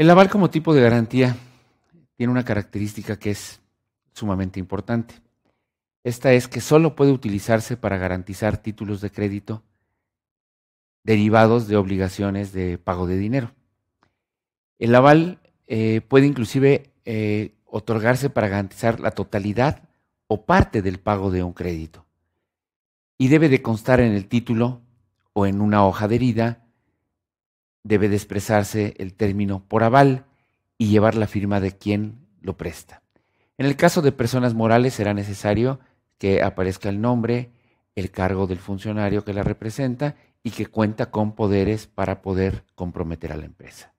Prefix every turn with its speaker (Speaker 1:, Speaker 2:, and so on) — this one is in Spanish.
Speaker 1: El aval como tipo de garantía
Speaker 2: tiene una característica que es sumamente importante. Esta es que solo puede utilizarse para garantizar títulos de crédito derivados de obligaciones de pago de dinero. El aval eh, puede inclusive eh, otorgarse para garantizar la totalidad o parte del pago de un crédito y debe de constar en el título o en una hoja de herida debe de expresarse el término por aval y llevar la firma de quien lo presta. En el caso de personas morales será necesario que aparezca el nombre, el cargo del funcionario que la representa y que cuenta con poderes para poder comprometer a la empresa.